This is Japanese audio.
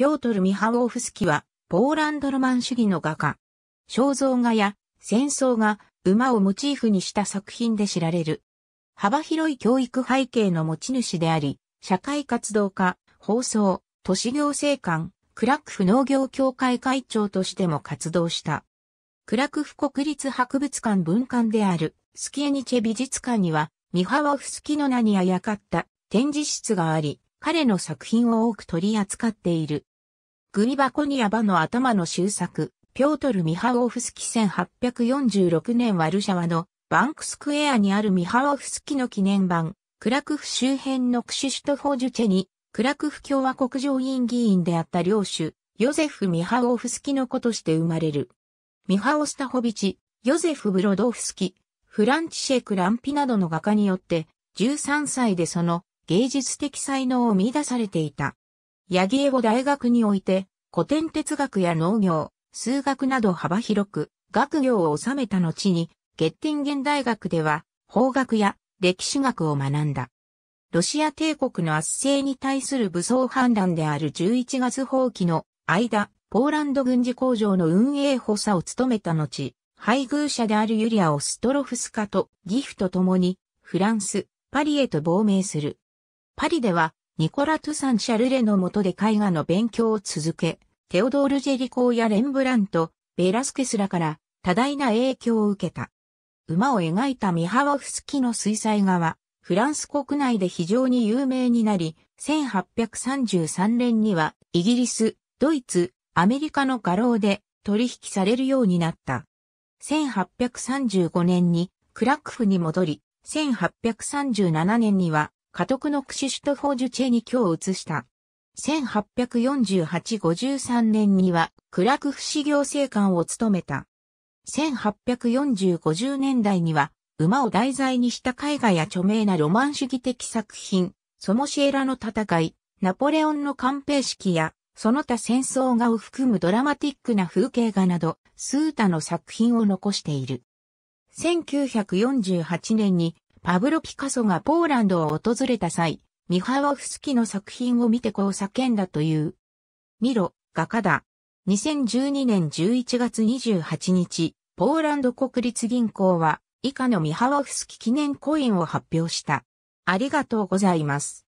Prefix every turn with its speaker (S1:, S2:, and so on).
S1: ピョートル・ミハウオフスキは、ポーランドロマン主義の画家。肖像画や戦争画、馬をモチーフにした作品で知られる。幅広い教育背景の持ち主であり、社会活動家、放送、都市行政官、クラクフ農業協会会長としても活動した。クラクフ国立博物館文館であるスキエニチェ美術館には、ミハワフスキの名にあやかった展示室があり、彼の作品を多く取り扱っている。グリバコニアバの頭の終作、ピョートル・ミハオフスキ1846年ワルシャワのバンクスクエアにあるミハオフスキの記念版、クラクフ周辺のクシュシュトフォジュチェに、クラクフ共和国上院議員であった領主、ヨゼフ・ミハオフスキの子として生まれる。ミハオ・スタホビチ、ヨゼフ・ブロドフスキ、フランチシェク・ランピなどの画家によって、13歳でその芸術的才能を見出されていた。ヤギエゴ大学において、古典哲学や農業、数学など幅広く、学業を収めた後に、ゲッティンゲン大学では、法学や歴史学を学んだ。ロシア帝国の圧政に対する武装反乱である11月放棄の間、ポーランド軍事工場の運営補佐を務めた後、配偶者であるユリア・オストロフスカとギフと共に、フランス、パリへと亡命する。パリでは、ニコラ・トゥサン・シャルレの下で絵画の勉強を続け、テオドール・ジェリコーやレンブラント、ベラスケスらから多大な影響を受けた。馬を描いたミハワフスキの水彩画は、フランス国内で非常に有名になり、1833年にはイギリス、ドイツ、アメリカの画廊で取引されるようになった。1835年にクラックフに戻り、1837年には家督のクシシュトォージュチェに今日移した。1848-53年には、クラクフ市行政官を務めた。1840-50年代には、馬を題材にした絵画や著名なロマン主義的作品、ソモシエラの戦い、ナポレオンの官兵式や、その他戦争画を含むドラマティックな風景画など、数多の作品を残している。1948年にパブロ・ピカソがポーランドを訪れた際、ミハワフスキの作品を見てこう叫んだという。ミロ、画家だ。2012年11月28日、ポーランド国立銀行は以下のミハワフスキ記念コインを発表した。ありがとうございます。